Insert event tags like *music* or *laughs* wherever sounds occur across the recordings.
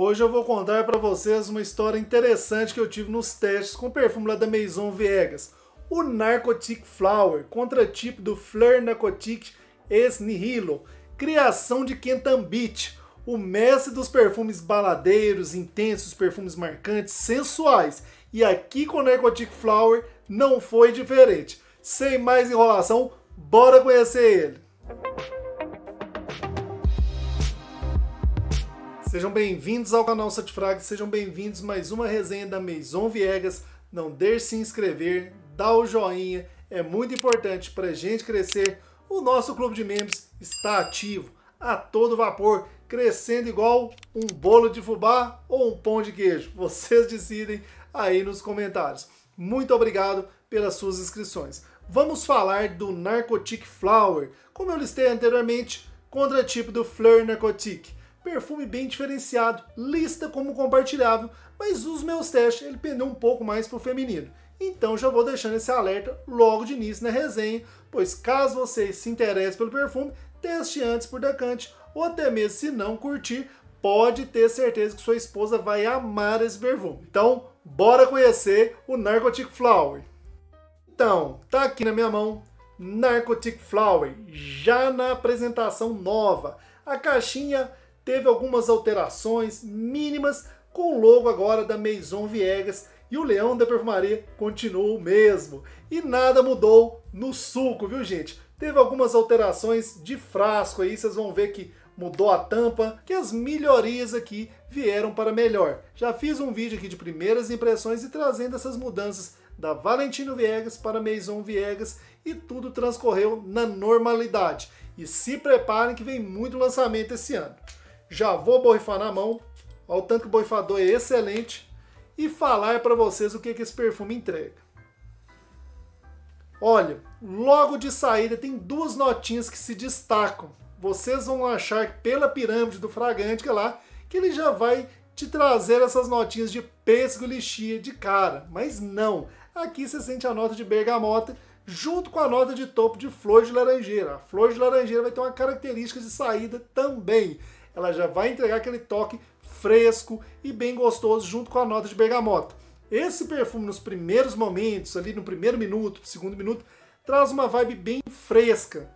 Hoje eu vou contar para vocês uma história interessante que eu tive nos testes com o perfume lá da Maison Viegas, o Narcotic Flower, contratipo do Fleur Narcotic Ex Nihilo, criação de Kentan Beach, o mestre dos perfumes baladeiros, intensos, perfumes marcantes, sensuais. E aqui com o Narcotic Flower não foi diferente. Sem mais enrolação, bora conhecer ele! Sejam bem-vindos ao canal Satifrag, sejam bem-vindos mais uma resenha da Maison Viegas. Não deixe de se inscrever, dá o joinha, é muito importante para a gente crescer. O nosso clube de membros está ativo, a todo vapor, crescendo igual um bolo de fubá ou um pão de queijo. Vocês decidem aí nos comentários. Muito obrigado pelas suas inscrições. Vamos falar do Narcotic Flower. Como eu listei anteriormente, contra tipo do Fleur Narcotic perfume bem diferenciado, lista como compartilhável, mas os meus testes ele pendeu um pouco mais pro feminino. Então já vou deixando esse alerta logo de início na resenha, pois caso você se interesse pelo perfume, teste antes por decante, ou até mesmo se não curtir, pode ter certeza que sua esposa vai amar esse perfume. Então, bora conhecer o Narcotic Flower. Então, tá aqui na minha mão, Narcotic Flower, já na apresentação nova. A caixinha teve algumas alterações mínimas com o logo agora da Maison Viegas e o leão da perfumaria continua o mesmo. E nada mudou no suco, viu gente? Teve algumas alterações de frasco aí, vocês vão ver que mudou a tampa, que as melhorias aqui vieram para melhor. Já fiz um vídeo aqui de primeiras impressões e trazendo essas mudanças da Valentino Viegas para Maison Viegas e tudo transcorreu na normalidade. E se preparem que vem muito lançamento esse ano já vou borrifar na mão. Olha o tanto que o borrifador é excelente. E falar é para vocês o que, que esse perfume entrega. Olha, logo de saída tem duas notinhas que se destacam. Vocês vão achar que pela pirâmide do é lá, que ele já vai te trazer essas notinhas de pêssego e lixia de cara. Mas não, aqui você sente a nota de bergamota junto com a nota de topo de flor de laranjeira. A flor de laranjeira vai ter uma característica de saída também ela já vai entregar aquele toque fresco e bem gostoso junto com a nota de bergamota. Esse perfume nos primeiros momentos, ali no primeiro minuto, segundo minuto, traz uma vibe bem fresca,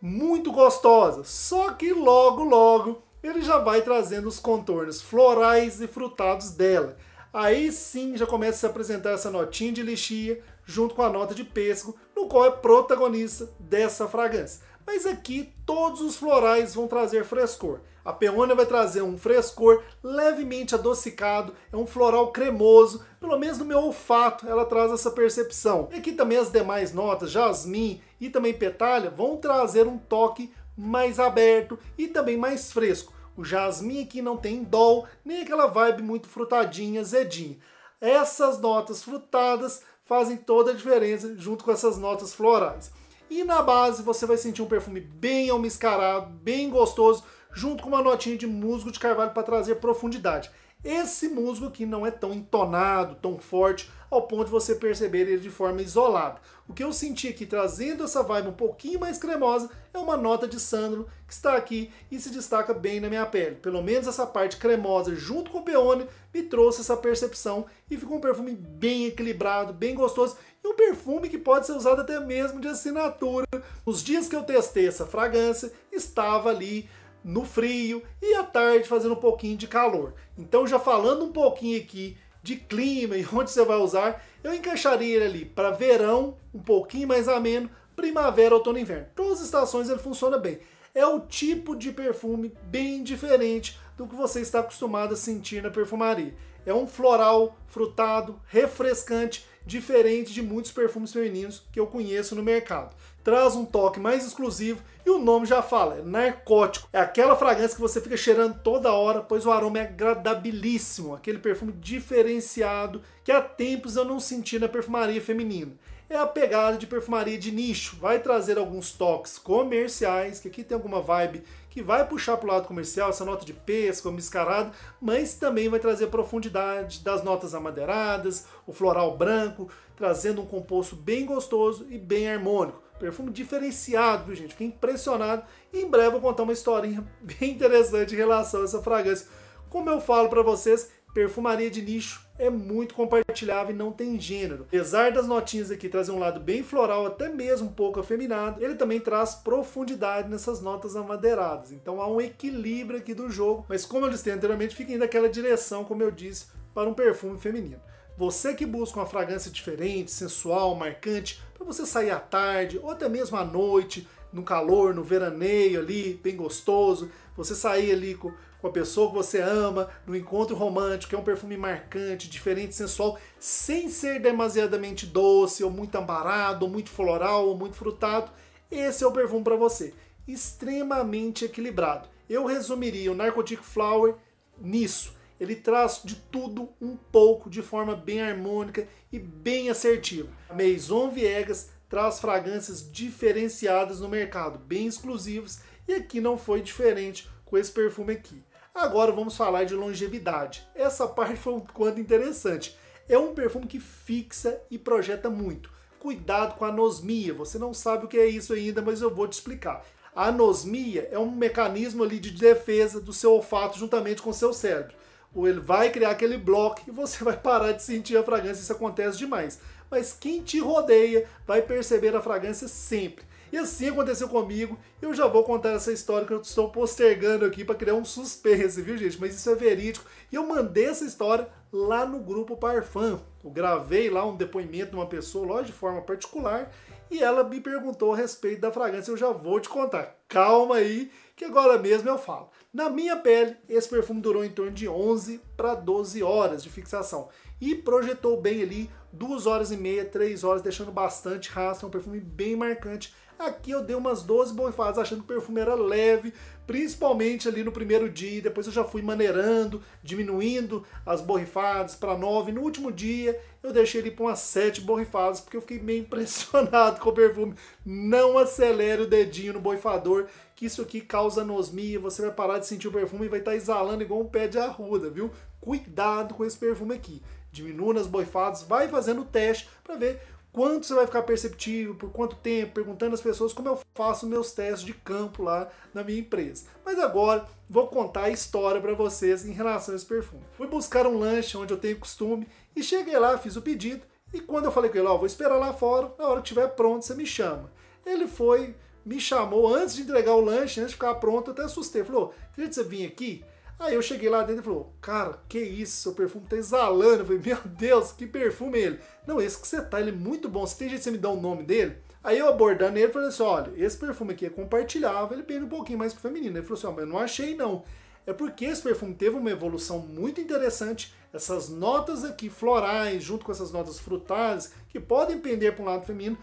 muito gostosa. Só que logo, logo, ele já vai trazendo os contornos florais e frutados dela. Aí sim já começa a se apresentar essa notinha de lixia junto com a nota de pêssego, no qual é protagonista dessa fragrância. Mas aqui todos os florais vão trazer frescor. A peônia vai trazer um frescor levemente adocicado, é um floral cremoso, pelo menos no meu olfato ela traz essa percepção. E aqui também as demais notas, jasmim e também petalha, vão trazer um toque mais aberto e também mais fresco. O jasmim aqui não tem dol, nem aquela vibe muito frutadinha, zedinha. Essas notas frutadas fazem toda a diferença junto com essas notas florais. E na base você vai sentir um perfume bem almiscarado, bem gostoso, junto com uma notinha de musgo de carvalho para trazer profundidade. Esse musgo aqui não é tão entonado, tão forte, ao ponto de você perceber ele de forma isolada. O que eu senti aqui, trazendo essa vibe um pouquinho mais cremosa, é uma nota de sândalo que está aqui e se destaca bem na minha pele. Pelo menos essa parte cremosa junto com o peônio me trouxe essa percepção e ficou um perfume bem equilibrado, bem gostoso e um perfume que pode ser usado até mesmo de assinatura. Nos dias que eu testei essa fragrância, estava ali no frio e à tarde fazendo um pouquinho de calor. Então já falando um pouquinho aqui de clima *laughs* e onde você vai usar, eu encaixaria ele ali para verão, um pouquinho mais ameno, primavera, outono e inverno. Todas as estações ele funciona bem. É o tipo de perfume bem diferente do que você está acostumado a sentir na perfumaria. É um floral, frutado, refrescante, diferente de muitos perfumes femininos que eu conheço no mercado traz um toque mais exclusivo e o nome já fala, é narcótico. É aquela fragrância que você fica cheirando toda hora, pois o aroma é agradabilíssimo, aquele perfume diferenciado que há tempos eu não senti na perfumaria feminina. É a pegada de perfumaria de nicho, vai trazer alguns toques comerciais, que aqui tem alguma vibe que vai puxar para o lado comercial, essa nota de pesca, miscarada, mas também vai trazer profundidade das notas amadeiradas, o floral branco, trazendo um composto bem gostoso e bem harmônico Perfume diferenciado, viu, gente? Fiquei impressionado. E em breve eu vou contar uma historinha *laughs* bem interessante em relação a essa fragrância. Como eu falo para vocês, perfumaria de nicho é muito compartilhável e não tem gênero. Apesar das notinhas aqui trazer um lado bem floral, até mesmo um pouco afeminado, ele também traz profundidade nessas notas amadeiradas. Então há um equilíbrio aqui do jogo, mas como eu disse anteriormente, fica indo aquela direção, como eu disse, para um perfume feminino. Você que busca uma fragrância diferente, sensual, marcante, você sair à tarde ou até mesmo à noite, no calor, no veraneio ali, bem gostoso, você sair ali com, com a pessoa que você ama, no encontro romântico, é um perfume marcante, diferente, sensual, sem ser demasiadamente doce, ou muito ambarado, ou muito floral, ou muito frutado. Esse é o perfume para você. Extremamente equilibrado. Eu resumiria o Narcotic Flower nisso. Ele traz de tudo um pouco de forma bem harmônica e bem assertiva. A Maison Viegas traz fragrâncias diferenciadas no mercado, bem exclusivas, e aqui não foi diferente com esse perfume aqui. Agora vamos falar de longevidade. Essa parte foi um quanto interessante. É um perfume que fixa e projeta muito. Cuidado com a anosmia, você não sabe o que é isso ainda, mas eu vou te explicar. A anosmia é um mecanismo ali de defesa do seu olfato juntamente com o seu cérebro ou ele vai criar aquele bloco e você *laughs* vai parar de sentir a fragrância, isso acontece demais. Mas quem te rodeia vai perceber a fragrância sempre. E assim aconteceu comigo, eu já vou contar essa história que eu estou postergando aqui para criar um suspense, viu gente? Mas isso é verídico. E eu mandei essa história lá no grupo Parfum. Eu gravei lá um depoimento de uma pessoa, lógico, de forma particular, e ela me perguntou a respeito da fragrância. Eu já vou te contar. Calma aí, que agora mesmo eu falo. Na minha pele, esse perfume durou em torno de 11 para 12 horas de fixação e projetou bem ali 2 horas e meia, 3 horas, deixando bastante rastro. É um perfume bem marcante, Aqui eu dei umas 12 borrifadas, achando que o perfume era leve, principalmente ali no primeiro dia. Depois eu já fui maneirando, diminuindo as borrifadas para 9. No último dia eu deixei ele para umas 7 borrifadas, porque eu fiquei meio *laughs* impressionado com o perfume. Não acelere o dedinho no borrifador, que isso aqui causa anosmia. Você vai parar de sentir o perfume e vai estar tá exalando igual um pé de arruda, viu? Cuidado com esse perfume aqui. Diminua as borrifadas, vai fazendo o teste para ver quanto você vai ficar perceptível, por quanto tempo, perguntando às pessoas como eu faço meus testes de campo lá na minha empresa. Mas agora vou contar a história para vocês em relação a esse perfume. Fui buscar um lanche onde eu tenho costume e cheguei lá, fiz o pedido e quando eu falei com ele, ó, oh, vou esperar lá fora, na hora que estiver pronto você me chama. Ele foi, me chamou antes de entregar o lanche, antes de ficar pronto, eu até assustei. Falou, queria que você vinha aqui? Aí eu cheguei lá dentro e falou, cara, que isso, seu perfume tá exalando. Eu falei, meu Deus, que perfume é ele? Não, esse que você tá, ele é muito bom. Se tem jeito de você me dar o nome dele? Aí eu abordando ele, falei assim, olha, esse perfume aqui é compartilhável, ele pende um pouquinho mais pro feminino. Ele falou assim, ó, mas eu não achei não. É porque esse perfume teve uma evolução muito interessante, essas notas aqui florais, junto com essas notas frutais, que podem pender para um lado feminino,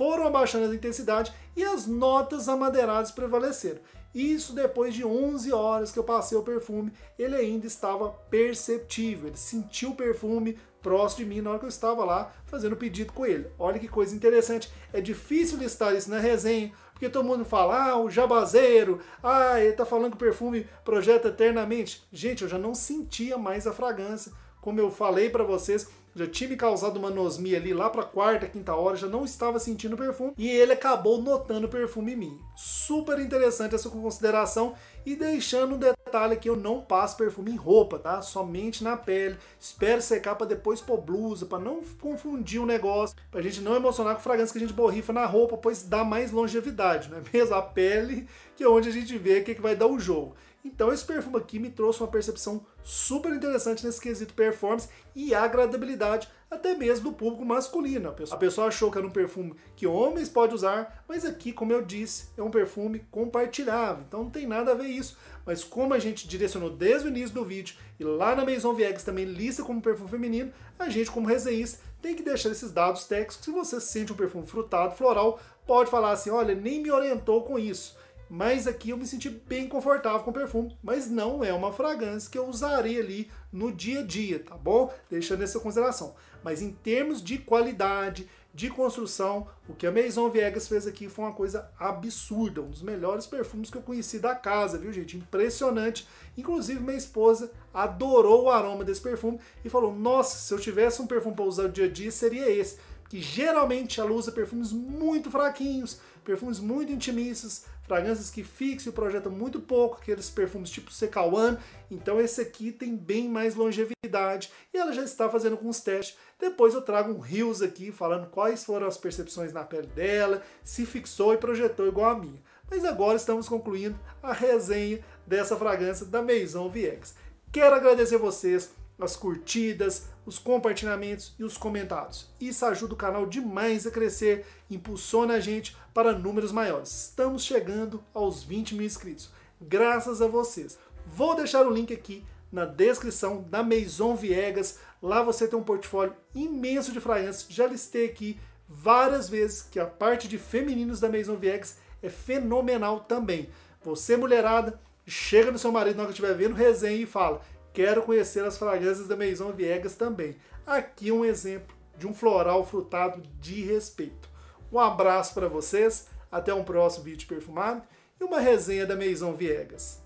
foram abaixando a intensidade e as notas amadeiradas prevaleceram. Isso depois de 11 horas que eu passei o perfume, ele ainda estava perceptível. Ele sentiu o perfume próximo de mim na hora que eu estava lá fazendo o pedido com ele. Olha que coisa interessante. É difícil listar isso na resenha, porque todo mundo fala, ah, o jabazeiro, ah, ele tá falando que o perfume projeta eternamente. Gente, eu já não sentia mais a fragrância. Como eu falei para vocês, já tinha me causado uma nosmia ali lá pra quarta, quinta hora, já não estava sentindo perfume. E ele acabou notando o perfume em mim. Super interessante essa consideração. E deixando um detalhe que eu não passo perfume em roupa, tá? Somente na pele. Espero secar pra depois pôr blusa, pra não confundir o negócio. Pra gente não emocionar com fragrância que a gente borrifa na roupa, pois dá mais longevidade, não é mesmo? A pele que é onde a gente vê o que, é que vai dar o jogo. Então esse perfume aqui me trouxe uma percepção super interessante nesse quesito performance e agradabilidade até mesmo do público masculino. A pessoa achou que era um perfume que homens podem usar, mas aqui, como eu disse, é um perfume compartilhável, então não tem nada a ver isso. Mas como a gente direcionou desde o início do vídeo e lá na Maison Vieques também lista como perfume feminino, a gente como resenhista tem que deixar esses dados técnicos. Se você sente um perfume frutado, floral, pode falar assim, olha, nem me orientou com isso mas aqui eu me senti bem confortável com o perfume, mas não é uma fragrância que eu usaria ali no dia a dia, tá bom? Deixando essa consideração. Mas em termos de qualidade, de construção, o que a Maison Viegas fez aqui foi uma coisa absurda, um dos melhores perfumes que eu conheci da casa, viu gente? Impressionante. Inclusive minha esposa adorou o aroma desse perfume e falou: "Nossa, se eu tivesse um perfume para usar no dia a dia, seria esse" que geralmente ela usa perfumes muito fraquinhos, perfumes muito intimistas, fragrâncias que fixam e projetam muito pouco, aqueles perfumes tipo Secawan. Então esse aqui tem bem mais longevidade e ela já está fazendo com os testes. Depois eu trago um rios aqui falando quais foram as percepções na pele dela, se fixou e projetou igual a minha. Mas agora estamos concluindo a resenha dessa fragrância da Maison VX. Quero agradecer vocês as curtidas, os compartilhamentos e os comentados. Isso ajuda o canal demais a crescer, impulsiona a gente para números maiores. Estamos chegando aos 20 mil inscritos, graças a vocês. Vou deixar o link aqui na descrição da Maison Viegas. Lá você tem um portfólio imenso de fragrâncias. Já listei aqui várias vezes que a parte de femininos da Maison Viegas é fenomenal também. Você, mulherada, chega no seu marido na hora que estiver vendo resenha e fala: Quero conhecer as fragrâncias da Maison Viegas também. Aqui um exemplo de um floral frutado de respeito. Um abraço para vocês, até um próximo vídeo perfumado e uma resenha da Maison Viegas.